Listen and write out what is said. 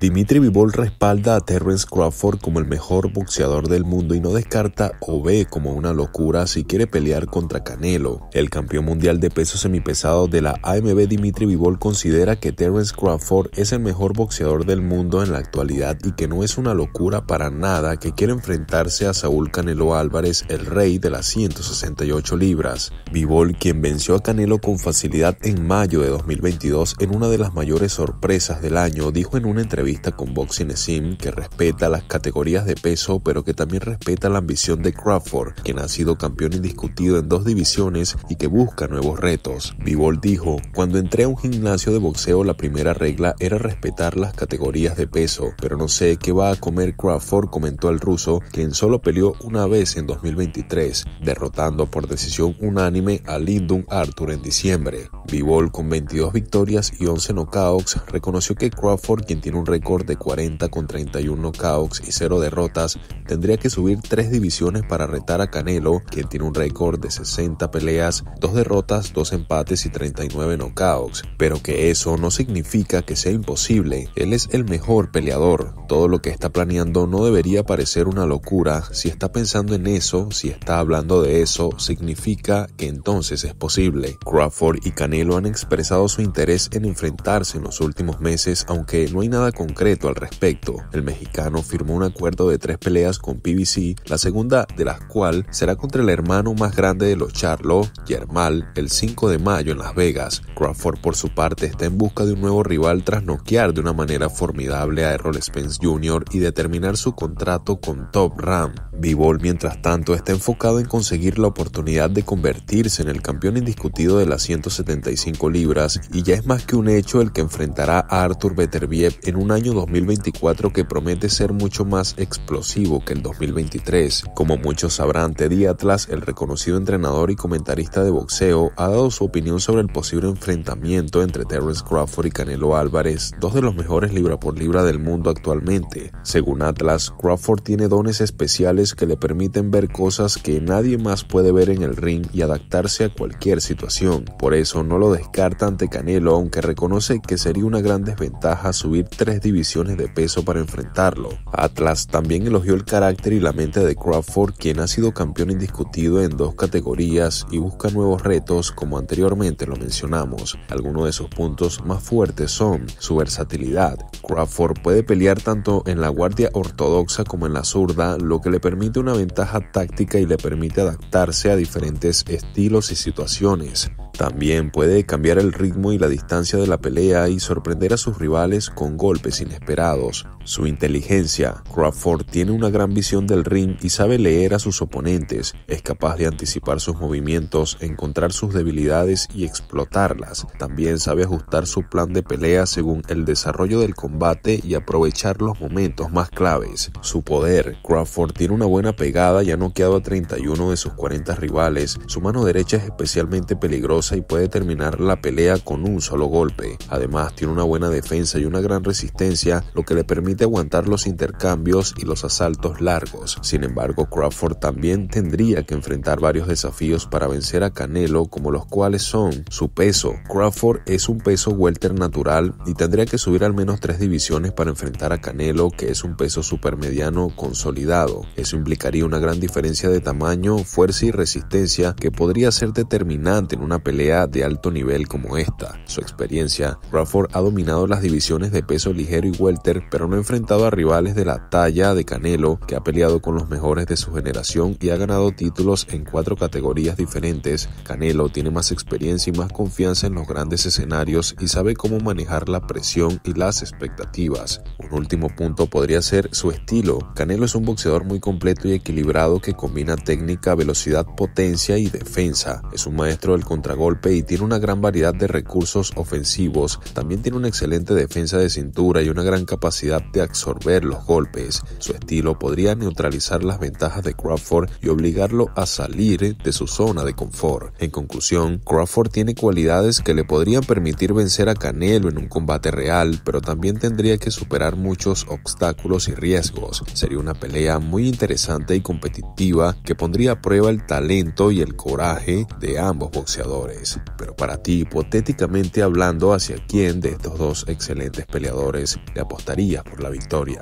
Dimitri Vivol respalda a Terrence Crawford como el mejor boxeador del mundo y no descarta o ve como una locura si quiere pelear contra Canelo. El campeón mundial de peso semipesado de la AMB Dimitri Vivol considera que Terrence Crawford es el mejor boxeador del mundo en la actualidad y que no es una locura para nada que quiera enfrentarse a Saúl Canelo Álvarez, el rey de las 168 libras. Vivol, quien venció a Canelo con facilidad en mayo de 2022 en una de las mayores sorpresas del año, dijo en una entrevista con Boxing Sim que respeta las categorías de peso, pero que también respeta la ambición de Crawford, quien ha sido campeón indiscutido en dos divisiones y que busca nuevos retos. Bivol dijo: Cuando entré a un gimnasio de boxeo, la primera regla era respetar las categorías de peso, pero no sé qué va a comer Crawford, comentó el ruso, quien solo peleó una vez en 2023, derrotando por decisión unánime a Lindum Arthur en diciembre. Bivol, con 22 victorias y 11 knockouts, reconoció que Crawford, quien tiene un de 40 con 31 knockouts y 0 derrotas, tendría que subir 3 divisiones para retar a Canelo, quien tiene un récord de 60 peleas, 2 derrotas, 2 empates y 39 knockouts. Pero que eso no significa que sea imposible, él es el mejor peleador. Todo lo que está planeando no debería parecer una locura, si está pensando en eso, si está hablando de eso, significa que entonces es posible. Crawford y Canelo han expresado su interés en enfrentarse en los últimos meses, aunque no hay nada con concreto al respecto. El mexicano firmó un acuerdo de tres peleas con PBC, la segunda de las cuales será contra el hermano más grande de los Charlo, Germal, el 5 de mayo en Las Vegas. Crawford por su parte está en busca de un nuevo rival tras noquear de una manera formidable a Errol Spence Jr. y determinar su contrato con Top Ram. Bivol mientras tanto está enfocado en conseguir la oportunidad de convertirse en el campeón indiscutido de las 175 libras y ya es más que un hecho el que enfrentará a Arthur Beterbiev en una año 2024 que promete ser mucho más explosivo que el 2023. Como muchos sabrán, Teddy Atlas, el reconocido entrenador y comentarista de boxeo, ha dado su opinión sobre el posible enfrentamiento entre Terence Crawford y Canelo Álvarez, dos de los mejores libra por libra del mundo actualmente. Según Atlas, Crawford tiene dones especiales que le permiten ver cosas que nadie más puede ver en el ring y adaptarse a cualquier situación. Por eso no lo descarta ante Canelo, aunque reconoce que sería una gran desventaja subir tres divisiones de peso para enfrentarlo. Atlas también elogió el carácter y la mente de Crawford, quien ha sido campeón indiscutido en dos categorías y busca nuevos retos, como anteriormente lo mencionamos. Algunos de sus puntos más fuertes son su versatilidad. Crawford puede pelear tanto en la guardia ortodoxa como en la zurda, lo que le permite una ventaja táctica y le permite adaptarse a diferentes estilos y situaciones. También puede cambiar el ritmo y la distancia de la pelea y sorprender a sus rivales con golpes inesperados. Su inteligencia, Crawford tiene una gran visión del ring y sabe leer a sus oponentes, es capaz de anticipar sus movimientos, encontrar sus debilidades y explotarlas. También sabe ajustar su plan de pelea según el desarrollo del combate y aprovechar los momentos más claves. Su poder, Crawford tiene una buena pegada y ha noqueado a 31 de sus 40 rivales. Su mano derecha es especialmente peligrosa y puede terminar la pelea con un solo golpe. Además, tiene una buena defensa y una gran resistencia, lo que le permite aguantar los intercambios y los asaltos largos. Sin embargo, Crawford también tendría que enfrentar varios desafíos para vencer a Canelo, como los cuales son su peso. Crawford es un peso welter natural y tendría que subir al menos tres divisiones para enfrentar a Canelo, que es un peso supermediano consolidado. Eso implicaría una gran diferencia de tamaño, fuerza y resistencia que podría ser determinante en una pelea de alto nivel como esta. Su experiencia, Crawford ha dominado las divisiones de peso ligero y welter, pero no ha enfrentado a rivales de la talla de Canelo, que ha peleado con los mejores de su generación y ha ganado títulos en cuatro categorías diferentes. Canelo tiene más experiencia y más confianza en los grandes escenarios y sabe cómo manejar la presión y las expectativas. Un último punto podría ser su estilo. Canelo es un boxeador muy completo y equilibrado que combina técnica, velocidad, potencia y defensa. Es un maestro del contragolpe golpe y tiene una gran variedad de recursos ofensivos. También tiene una excelente defensa de cintura y una gran capacidad de absorber los golpes. Su estilo podría neutralizar las ventajas de Crawford y obligarlo a salir de su zona de confort. En conclusión, Crawford tiene cualidades que le podrían permitir vencer a Canelo en un combate real, pero también tendría que superar muchos obstáculos y riesgos. Sería una pelea muy interesante y competitiva que pondría a prueba el talento y el coraje de ambos boxeadores pero para ti, hipotéticamente hablando, hacia quién de estos dos excelentes peleadores le apostarías por la victoria.